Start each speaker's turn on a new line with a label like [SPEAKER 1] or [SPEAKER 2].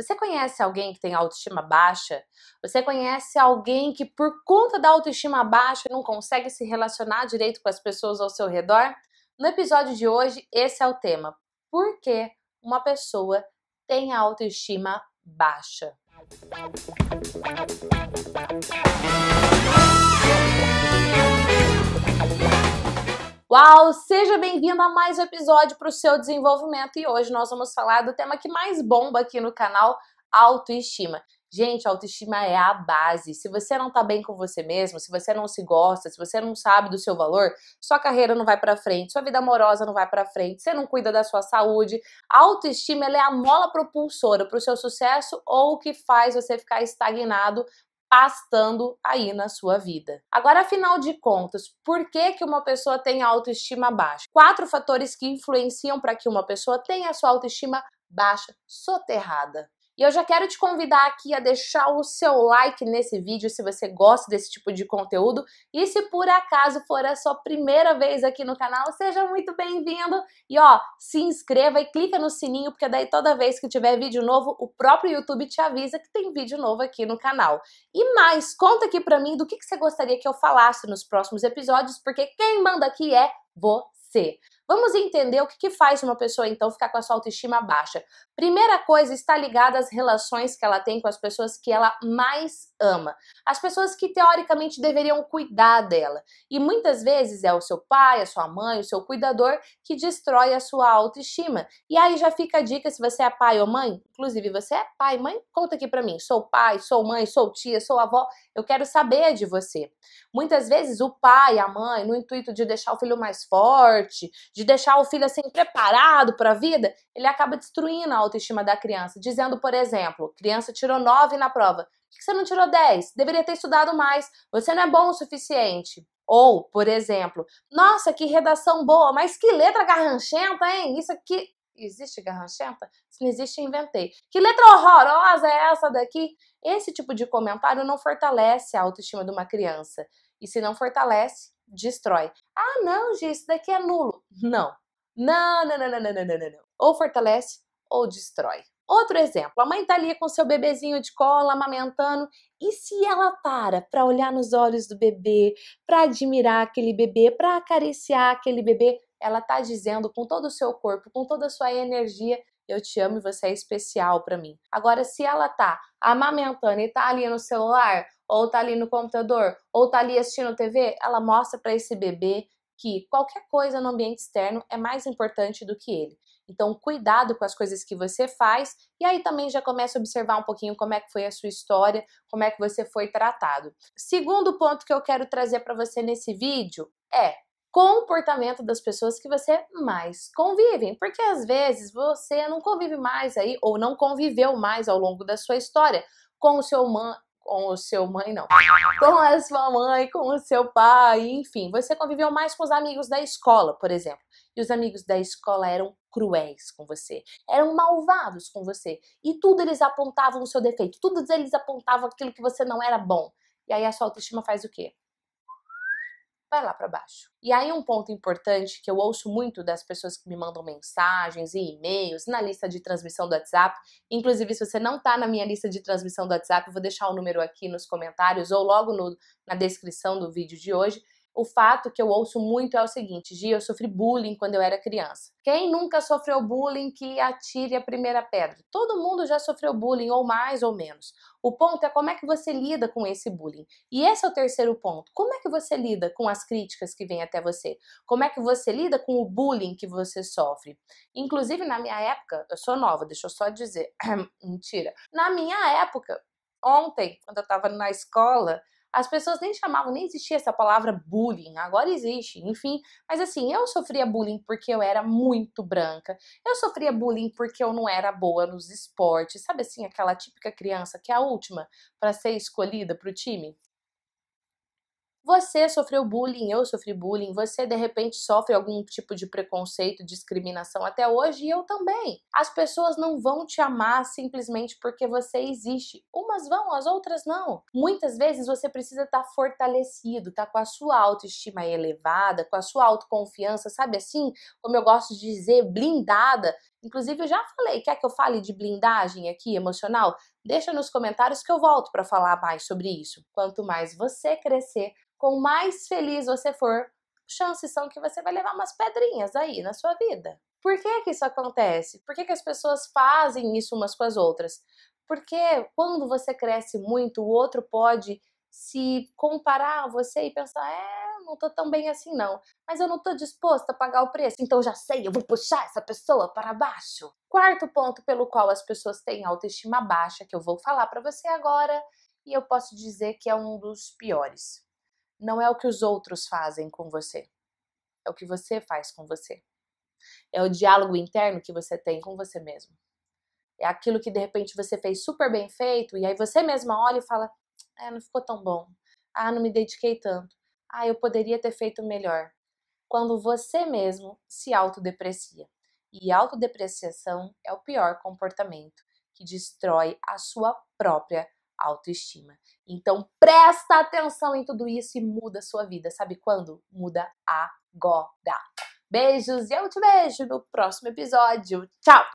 [SPEAKER 1] Você conhece alguém que tem autoestima baixa? Você conhece alguém que, por conta da autoestima baixa, não consegue se relacionar direito com as pessoas ao seu redor? No episódio de hoje, esse é o tema: Por que uma pessoa tem autoestima baixa? Uau, seja bem-vindo a mais um episódio para o seu desenvolvimento e hoje nós vamos falar do tema que mais bomba aqui no canal, autoestima. Gente, autoestima é a base. Se você não tá bem com você mesmo, se você não se gosta, se você não sabe do seu valor, sua carreira não vai para frente, sua vida amorosa não vai para frente, você não cuida da sua saúde. A autoestima é a mola propulsora para o seu sucesso ou o que faz você ficar estagnado pastando aí na sua vida. Agora, afinal de contas, por que, que uma pessoa tem autoestima baixa? Quatro fatores que influenciam para que uma pessoa tenha a sua autoestima baixa, soterrada. E eu já quero te convidar aqui a deixar o seu like nesse vídeo se você gosta desse tipo de conteúdo. E se por acaso for a sua primeira vez aqui no canal, seja muito bem-vindo. E ó, se inscreva e clica no sininho, porque daí toda vez que tiver vídeo novo, o próprio YouTube te avisa que tem vídeo novo aqui no canal. E mais, conta aqui pra mim do que, que você gostaria que eu falasse nos próximos episódios, porque quem manda aqui é você. Vamos entender o que, que faz uma pessoa então ficar com a sua autoestima baixa. Primeira coisa está ligada às relações que ela tem com as pessoas que ela mais ama, as pessoas que teoricamente deveriam cuidar dela. E muitas vezes é o seu pai, a sua mãe, o seu cuidador que destrói a sua autoestima. E aí já fica a dica se você é pai ou mãe, inclusive você é pai, mãe, conta aqui para mim. Sou pai, sou mãe, sou tia, sou avó, eu quero saber de você. Muitas vezes o pai, a mãe, no intuito de deixar o filho mais forte, de de deixar o filho assim preparado para a vida, ele acaba destruindo a autoestima da criança, dizendo, por exemplo, criança tirou 9 na prova, por que você não tirou 10? Deveria ter estudado mais, você não é bom o suficiente. Ou, por exemplo, nossa, que redação boa, mas que letra garranchenta, hein? Isso aqui existe garranchenta? Se não existe, inventei. Que letra horrorosa é essa daqui? Esse tipo de comentário não fortalece a autoestima de uma criança. E se não fortalece, destrói. Ah, não, gente, isso daqui é nulo. Não. Não, não, não, não, não, não, não, não. Ou fortalece ou destrói. Outro exemplo, a mãe tá ali com seu bebezinho de cola, amamentando, e se ela para para olhar nos olhos do bebê, para admirar aquele bebê, para acariciar aquele bebê, ela está dizendo com todo o seu corpo, com toda a sua energia, eu te amo e você é especial para mim. Agora, se ela tá amamentando e tá ali no celular, ou tá ali no computador, ou tá ali assistindo TV, ela mostra para esse bebê que qualquer coisa no ambiente externo é mais importante do que ele. Então, cuidado com as coisas que você faz e aí também já começa a observar um pouquinho como é que foi a sua história, como é que você foi tratado. Segundo ponto que eu quero trazer para você nesse vídeo é comportamento das pessoas que você mais convive, porque às vezes você não convive mais aí ou não conviveu mais ao longo da sua história com o seu mãe, com o seu mãe não, com a sua mãe, com o seu pai, enfim, você conviveu mais com os amigos da escola, por exemplo. E os amigos da escola eram cruéis com você, eram malvados com você, e tudo eles apontavam o seu defeito, tudo eles apontavam aquilo que você não era bom. E aí a sua autoestima faz o quê? vai lá para baixo. E aí um ponto importante que eu ouço muito das pessoas que me mandam mensagens e e-mails na lista de transmissão do WhatsApp, inclusive se você não está na minha lista de transmissão do WhatsApp, eu vou deixar o número aqui nos comentários ou logo no, na descrição do vídeo de hoje, o fato que eu ouço muito é o seguinte: Gia, eu sofri bullying quando eu era criança. Quem nunca sofreu bullying que atire a primeira pedra? Todo mundo já sofreu bullying, ou mais ou menos. O ponto é como é que você lida com esse bullying. E esse é o terceiro ponto. Como é que você lida com as críticas que vêm até você? Como é que você lida com o bullying que você sofre? Inclusive, na minha época, eu sou nova, deixa eu só dizer. Mentira. Na minha época, ontem, quando eu estava na escola, as pessoas nem chamavam, nem existia essa palavra bullying, agora existe, enfim. Mas assim, eu sofria bullying porque eu era muito branca, eu sofria bullying porque eu não era boa nos esportes, sabe assim, aquela típica criança que é a última para ser escolhida para o time? Você sofreu bullying, eu sofri bullying, você de repente sofre algum tipo de preconceito, discriminação até hoje e eu também. As pessoas não vão te amar simplesmente porque você existe. Umas vão, as outras não. Muitas vezes você precisa estar tá fortalecido, tá com a sua autoestima elevada, com a sua autoconfiança, sabe assim? Como eu gosto de dizer, blindada Inclusive, eu já falei, quer que eu fale de blindagem aqui emocional? Deixa nos comentários que eu volto para falar mais sobre isso. Quanto mais você crescer, com mais feliz você for, chances são que você vai levar umas pedrinhas aí na sua vida. Por que, que isso acontece? Por que, que as pessoas fazem isso umas com as outras? Porque quando você cresce muito, o outro pode se comparar a você e pensar, é, não tô tão bem assim não, mas eu não tô disposta a pagar o preço, então já sei, eu vou puxar essa pessoa para baixo. Quarto ponto pelo qual as pessoas têm autoestima baixa, que eu vou falar para você agora, e eu posso dizer que é um dos piores. Não é o que os outros fazem com você, é o que você faz com você. É o diálogo interno que você tem com você mesmo. É aquilo que de repente você fez super bem feito e aí você mesma olha e fala: é, não ficou tão bom. Ah, não me dediquei tanto ah, eu poderia ter feito melhor. Quando você mesmo se autodeprecia. E autodepreciação é o pior comportamento que destrói a sua própria autoestima. Então presta atenção em tudo isso e muda a sua vida. Sabe quando? Muda agora. Beijos e eu te vejo no próximo episódio. Tchau!